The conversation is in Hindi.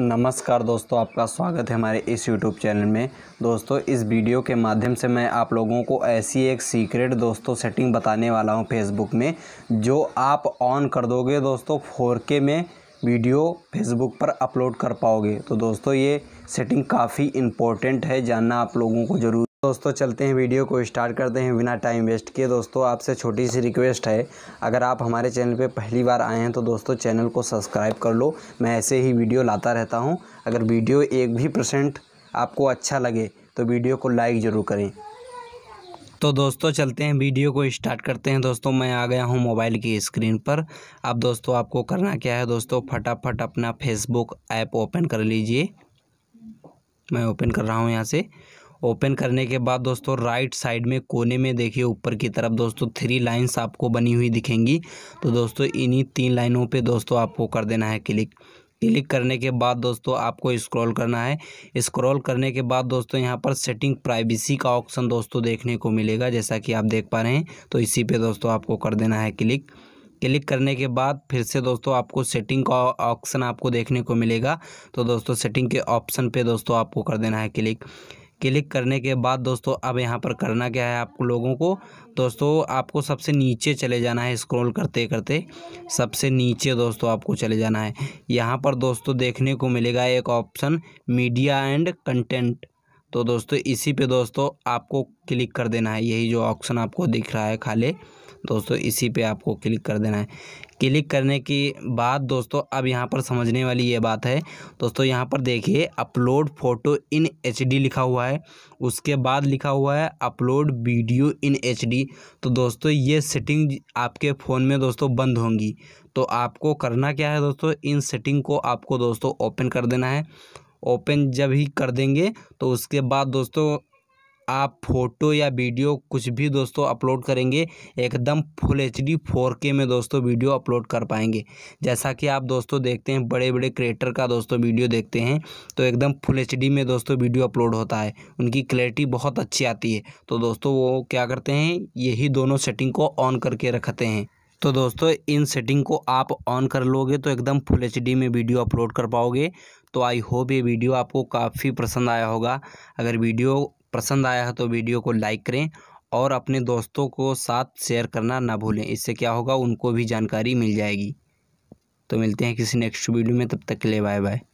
नमस्कार दोस्तों आपका स्वागत है हमारे इस YouTube चैनल में दोस्तों इस वीडियो के माध्यम से मैं आप लोगों को ऐसी एक सीक्रेट दोस्तों सेटिंग बताने वाला हूं फेसबुक में जो आप ऑन कर दोगे दोस्तों 4K में वीडियो फेसबुक पर अपलोड कर पाओगे तो दोस्तों ये सेटिंग काफ़ी इम्पोर्टेंट है जानना आप लोगों को ज़रूर दोस्तों चलते हैं वीडियो को स्टार्ट करते हैं बिना टाइम वेस्ट किए दोस्तों आपसे छोटी सी रिक्वेस्ट है अगर आप हमारे चैनल पे पहली बार आए हैं तो दोस्तों चैनल को सब्सक्राइब कर लो मैं ऐसे ही वीडियो लाता रहता हूँ अगर वीडियो एक भी परसेंट आपको अच्छा लगे तो वीडियो को लाइक ज़रूर करें तो दोस्तों चलते हैं वीडियो को स्टार्ट करते हैं दोस्तों मैं आ गया हूं मोबाइल की स्क्रीन पर अब दोस्तों आपको करना क्या है दोस्तों फटाफट अपना फेसबुक ऐप ओपन कर लीजिए मैं ओपन कर रहा हूं यहां से ओपन करने के बाद दोस्तों राइट साइड में कोने में देखिए ऊपर की तरफ दोस्तों थ्री लाइंस आपको बनी हुई दिखेंगी तो दोस्तों इन्हीं तीन लाइनों पे दोस्तों आपको कर देना है क्लिक क्लिक करने के बाद दोस्तों आपको स्क्रॉल करना है स्क्रॉल करने के बाद दोस्तों यहाँ पर सेटिंग प्राइवेसी का ऑप्शन दोस्तों देखने को मिलेगा जैसा कि आप देख पा रहे हैं तो इसी पर दोस्तों आपको कर देना है क्लिक क्लिक करने के बाद फिर से दोस्तों आपको सेटिंग का ऑप्शन आपको देखने को मिलेगा तो दोस्तों सेटिंग के ऑप्शन पे दोस्तों आपको कर देना है क्लिक क्लिक करने के बाद दोस्तों अब यहाँ पर करना क्या है आप लोगों को दोस्तों आपको सबसे नीचे चले जाना है स्क्रॉल करते करते सबसे नीचे दोस्तों आपको चले जाना है यहाँ पर दोस्तों देखने को मिलेगा एक ऑप्शन मीडिया एंड कंटेंट तो दोस्तों इसी पे दोस्तों आपको क्लिक कर देना है यही जो ऑप्शन आपको दिख रहा है खाली दोस्तों इसी पे आपको क्लिक कर देना है क्लिक करने के बाद दोस्तों अब यहाँ पर समझने वाली ये बात है दोस्तों यहाँ पर देखिए अपलोड फ़ोटो इन एच लिखा हुआ है उसके बाद लिखा हुआ है अपलोड वीडियो इन एच तो दोस्तों ये सेटिंग आपके फ़ोन में दोस्तों बंद होंगी तो आपको करना क्या है दोस्तों इन सेटिंग को आपको दोस्तों ओपन कर देना है ओपन जब ही कर देंगे तो उसके बाद दोस्तों आप फोटो या वीडियो कुछ भी दोस्तों अपलोड करेंगे एकदम फुल एच डी फोर के में दोस्तों वीडियो अपलोड कर पाएंगे जैसा कि आप दोस्तों देखते हैं बड़े बड़े क्रिएटर का दोस्तों वीडियो देखते हैं तो एकदम फुल एच डी में दोस्तों वीडियो अपलोड होता है उनकी क्लैरिटी बहुत अच्छी आती है तो दोस्तों वो क्या करते हैं यही दोनों सेटिंग को ऑन करके रखते हैं तो दोस्तों इन सेटिंग को आप ऑन कर लोगे तो एकदम फुल एच में वीडियो अपलोड कर पाओगे तो आई होप ये वीडियो आपको काफ़ी पसंद आया होगा अगर वीडियो पसंद आया है तो वीडियो को लाइक करें और अपने दोस्तों को साथ शेयर करना ना भूलें इससे क्या होगा उनको भी जानकारी मिल जाएगी तो मिलते हैं किसी नेक्स्ट वीडियो में तब तक के लिए बाय बाय